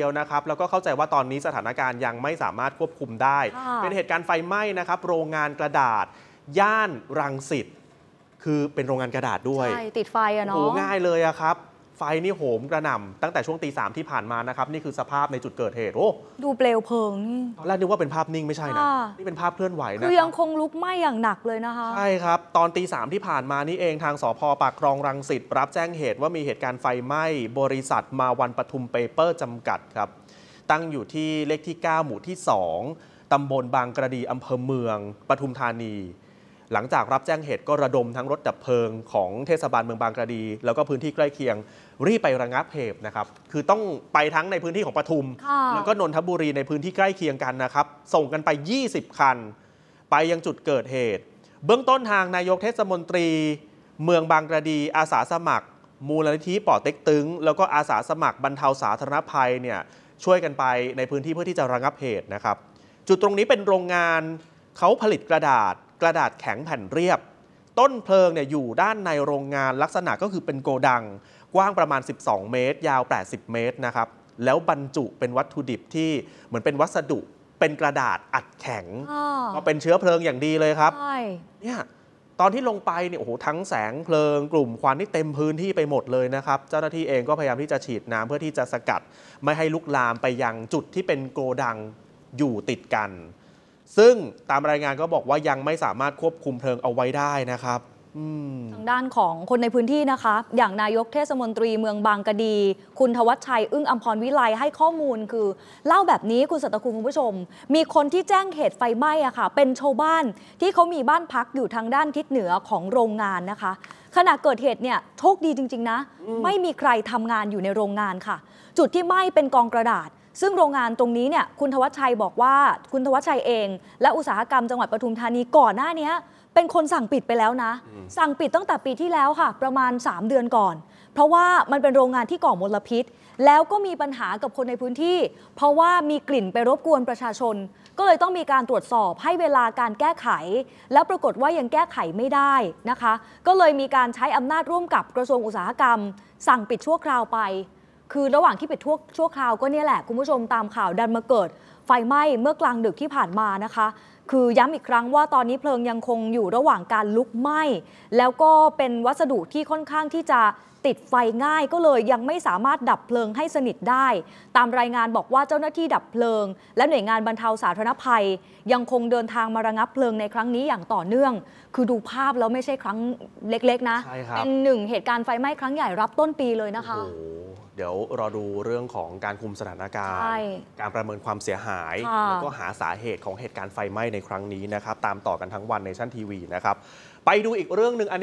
เดียวนะครับ แล้วก็เข้าใจว่าตอนนี้สถานการณ์ยังไม่สามารถควบคุมได้ เป็นเหตุการณ์ไฟไหม้นะครับโรงงานกระดาษ ย่านรังสิตคือเป็นโรงงานกระดาษด้วย ใช่ ติดไฟอะเนาะโอ้ง่ายเลยอะครับไฟนี่โหมกระหน่ำตั้งแต่ช่วงตีสามที่ผ่านมานะครับนี่คือสภาพในจุดเกิดเหตุโอ้ดูเปลวเพลิงนี่ตอนแรกนึกว่าเป็นภาพนิ่งไม่ใช่นะนี่เป็นภาพเคลื่อนไหวนะคือยังคงลุกไหม้อย่างหนักเลยนะคะใช่ครับ ตอนตีสามที่ผ่านมานี่เองทางสพปากคลองรังสิตรับแจ้งเหตุว่ามีเหตุการณ์ไฟไหม้บริษัทมาวันปทุมเปเปอร์จำกัดครับ ตั้งอยู่ที่เลขที่ 9 หมู่ที่ 2ตำบลบางกระดีอำเภอเมืองปทุมธานีหลังจากรับแจ้งเหตุก็ระดมทั้งรถดับเพลิงของเทศบาลเมืองบางกระดี แล้วก็พื้นที่ใกล้เคียงรีบไประงับเหตุนะครับ คือต้องไปทั้งในพื้นที่ของปทุมแล้วก็นนทบบุรีในพื้นที่ใกล้เคียงกันนะครับ ส่งกันไป 20 คัน ไปยังจุดเกิดเหตุ เบื้องต้นทางนายกเทศมนตรีเมืองบางกระดี อาสาสมัคร มูลนิธิป่อเต็กตึงแล้วก็อาสาสมัครบรรเทาสาธารณภัยเนี่ยช่วยกันไปในพื้นที่เพื่อที่จะระงับเหตุนะครับ จุดตรงนี้เป็นโรงงานเขาผลิตกระดาษกระดาษแข็งแผ่นเรียบ ต้นเพลิงเนี่ยอยู่ด้านในโรงงานลักษณะก็คือเป็นโกดังกว้างประมาณ 12 เมตร ยาว 80 เมตรนะครับแล้วบรรจุเป็นวัตถุดิบที่เหมือนเป็นวัสดุเป็นกระดาษอัดแข็ง ก็เป็นเชื้อเพลิงอย่างดีเลยครับเนี่ยตอนที่ลงไปเนี่ยโอ้โหทั้งแสงเพลิงกลุ่มควันที่เต็มพื้นที่ไปหมดเลยนะครับ เจ้าหน้าที่เองก็พยายามที่จะฉีดน้ำเพื่อที่จะสกัดไม่ให้ลุกลามไปยังจุดที่เป็นโกดังอยู่ติดกันซึ่ง ตามรายงานก็บอกว่ายังไม่สามารถควบคุมเพลิงเอาไว้ได้นะครับทางด้านของคนในพื้นที่นะคะ อย่างนายกเทศมนตรีเมืองบางกะดี คุณทวัชชัย อึ้งอัมพรวิไลให้ข้อมูลคือ เล่าแบบนี้คุณสัตคุณคุณผู้ชม มีคนที่แจ้งเหตุไฟไหม้อะค่ะ เป็นชาวบ้านที่เขามีบ้านพักอยู่ทางด้านทิศเหนือของโรงงานนะคะ ขณะเกิดเหตุเนี่ยโชคดีจริง ๆ นะ ไม่มีใครทำงานอยู่ในโรงงานค่ะ จุดที่ไหม้เป็นกองกระดาษซึ่งโรงงานตรงนี้เนี่ยคุณทวัชชัยบอกว่า คุณทวัชชัยเอง และอุตสาหกรรมจังหวัดปทุมธานีก่อนหน้านี้เป็นคนสั่งปิดไปแล้วนะ สั่งปิดตั้งแต่ปีที่แล้วค่ะ ประมาณ 3 เดือนก่อน เพราะว่ามันเป็นโรงงานที่ก่อมลพิษ แล้วก็มีปัญหากับคนในพื้นที่ เพราะว่ามีกลิ่นไปรบกวนประชาชน ก็เลยต้องมีการตรวจสอบให้เวลาการแก้ไข แล้วปรากฏว่ายังแก้ไขไม่ได้นะคะ ก็เลยมีการใช้อำนาจร่วมกับกระทรวงอุตสาหกรรม สั่งปิดชั่วคราวไปคือระหว่างที่ปิดทชั่วคราวก็เนี่ยแหละ คุณผู้ชมตามข่าวดันมาเกิดไฟไหม้ เมื่อกลางดึกที่ผ่านมานะคะ คือย้ำอีกครั้งว่าตอนนี้เพลิงยังคงอยู่ระหว่างการลุกไหม้ แล้วก็เป็นวัสดุที่ค่อนข้างที่จะติดไฟง่ายก็เลยยังไม่สามารถดับเพลิงให้สนิทได้ ตามรายงานบอกว่าเจ้าหน้าที่ดับเพลิง และหน่วยงานบรรเทาสาธารณภัย ยังคงเดินทางมาระงับเพลิงในครั้งนี้อย่างต่อเนื่อง คือดูภาพแล้วไม่ใช่ครั้งเล็ก ๆ นะเป็นหนึ่งเหตุการณ์ไฟไหม้ครั้งใหญ่รับต้นปีเลยนะคะโอ้โเดี๋ยวรอดูเรื่องของการคุมสถานการณ์ การประเมินความเสียหาย แล้วก็หาสาเหตุของเหตุการณ์ไฟไหม้ในครั้งนี้นะครับ ตามต่อกันทั้งวันในชั้นทีวีนะครับ ไปดูอีกเรื่องหนึ่งอันนี้